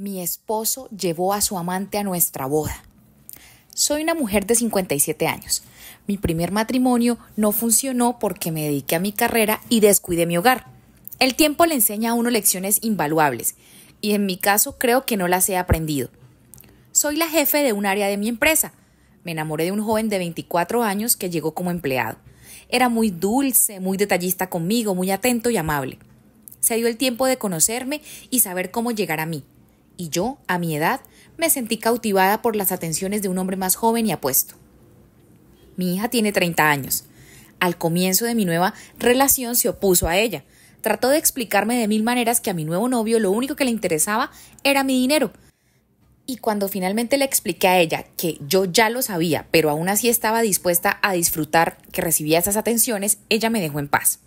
Mi esposo llevó a su amante a nuestra boda. Soy una mujer de 57 años. Mi primer matrimonio no funcionó porque me dediqué a mi carrera y descuidé mi hogar. El tiempo le enseña a uno lecciones invaluables y en mi caso creo que no las he aprendido. Soy la jefe de un área de mi empresa. Me enamoré de un joven de 24 años que llegó como empleado. Era muy dulce, muy detallista conmigo, muy atento y amable. Se dio el tiempo de conocerme y saber cómo llegar a mí y yo, a mi edad, me sentí cautivada por las atenciones de un hombre más joven y apuesto. Mi hija tiene 30 años. Al comienzo de mi nueva relación se opuso a ella. Trató de explicarme de mil maneras que a mi nuevo novio lo único que le interesaba era mi dinero. Y cuando finalmente le expliqué a ella que yo ya lo sabía, pero aún así estaba dispuesta a disfrutar que recibía esas atenciones, ella me dejó en paz.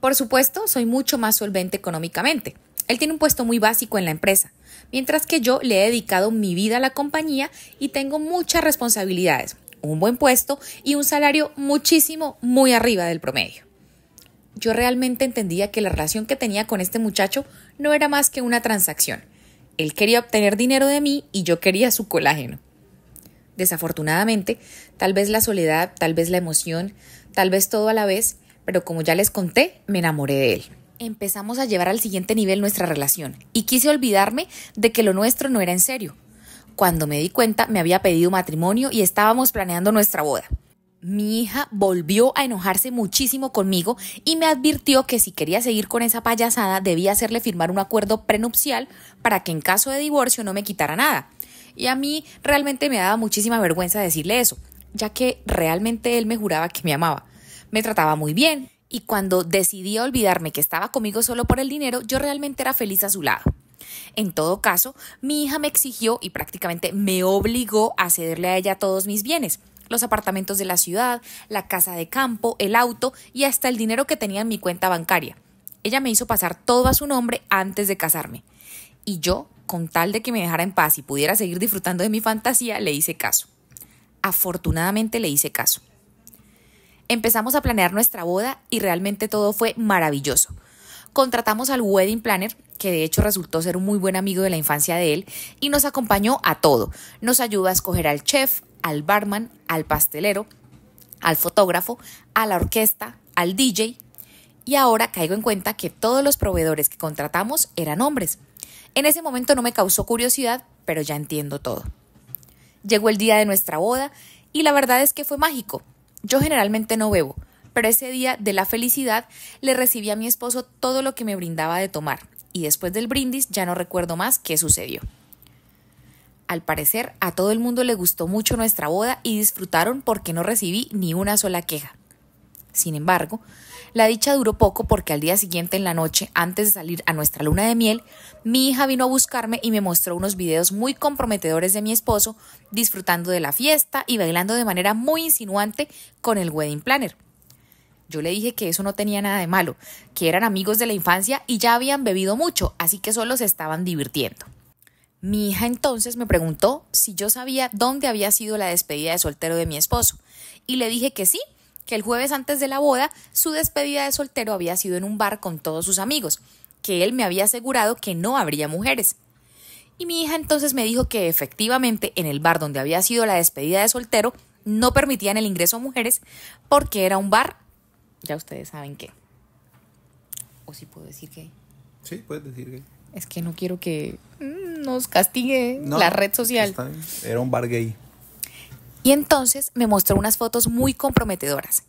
Por supuesto, soy mucho más solvente económicamente. Él tiene un puesto muy básico en la empresa, mientras que yo le he dedicado mi vida a la compañía y tengo muchas responsabilidades, un buen puesto y un salario muchísimo, muy arriba del promedio. Yo realmente entendía que la relación que tenía con este muchacho no era más que una transacción. Él quería obtener dinero de mí y yo quería su colágeno. Desafortunadamente, tal vez la soledad, tal vez la emoción, tal vez todo a la vez, pero como ya les conté, me enamoré de él empezamos a llevar al siguiente nivel nuestra relación y quise olvidarme de que lo nuestro no era en serio. Cuando me di cuenta me había pedido matrimonio y estábamos planeando nuestra boda. Mi hija volvió a enojarse muchísimo conmigo y me advirtió que si quería seguir con esa payasada debía hacerle firmar un acuerdo prenupcial para que en caso de divorcio no me quitara nada. Y a mí realmente me daba muchísima vergüenza decirle eso, ya que realmente él me juraba que me amaba. Me trataba muy bien y cuando decidí olvidarme que estaba conmigo solo por el dinero, yo realmente era feliz a su lado. En todo caso, mi hija me exigió y prácticamente me obligó a cederle a ella todos mis bienes, los apartamentos de la ciudad, la casa de campo, el auto y hasta el dinero que tenía en mi cuenta bancaria. Ella me hizo pasar todo a su nombre antes de casarme. Y yo, con tal de que me dejara en paz y pudiera seguir disfrutando de mi fantasía, le hice caso. Afortunadamente le hice caso. Empezamos a planear nuestra boda y realmente todo fue maravilloso. Contratamos al wedding planner, que de hecho resultó ser un muy buen amigo de la infancia de él, y nos acompañó a todo. Nos ayudó a escoger al chef, al barman, al pastelero, al fotógrafo, a la orquesta, al DJ, y ahora caigo en cuenta que todos los proveedores que contratamos eran hombres. En ese momento no me causó curiosidad, pero ya entiendo todo. Llegó el día de nuestra boda y la verdad es que fue mágico. Yo generalmente no bebo, pero ese día de la felicidad le recibí a mi esposo todo lo que me brindaba de tomar, y después del brindis ya no recuerdo más qué sucedió. Al parecer, a todo el mundo le gustó mucho nuestra boda y disfrutaron porque no recibí ni una sola queja. Sin embargo, la dicha duró poco porque al día siguiente en la noche, antes de salir a nuestra luna de miel, mi hija vino a buscarme y me mostró unos videos muy comprometedores de mi esposo disfrutando de la fiesta y bailando de manera muy insinuante con el wedding planner. Yo le dije que eso no tenía nada de malo, que eran amigos de la infancia y ya habían bebido mucho, así que solo se estaban divirtiendo. Mi hija entonces me preguntó si yo sabía dónde había sido la despedida de soltero de mi esposo, y le dije que sí, que el jueves antes de la boda su despedida de soltero había sido en un bar con todos sus amigos, que él me había asegurado que no habría mujeres. Y mi hija entonces me dijo que efectivamente en el bar donde había sido la despedida de soltero no permitían el ingreso a mujeres porque era un bar, ya ustedes saben qué. O si puedo decir que... Sí, puedes decir que... Es que no quiero que nos castigue la red social. Era un bar gay. Y entonces me mostró unas fotos muy comprometedoras.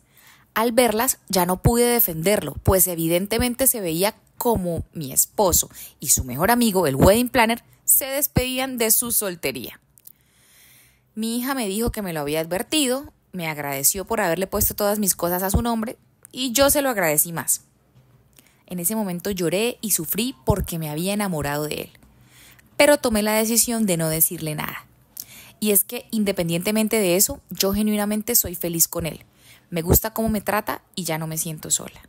Al verlas ya no pude defenderlo, pues evidentemente se veía como mi esposo y su mejor amigo, el wedding planner, se despedían de su soltería. Mi hija me dijo que me lo había advertido, me agradeció por haberle puesto todas mis cosas a su nombre y yo se lo agradecí más. En ese momento lloré y sufrí porque me había enamorado de él, pero tomé la decisión de no decirle nada. Y es que independientemente de eso, yo genuinamente soy feliz con él. Me gusta cómo me trata y ya no me siento sola.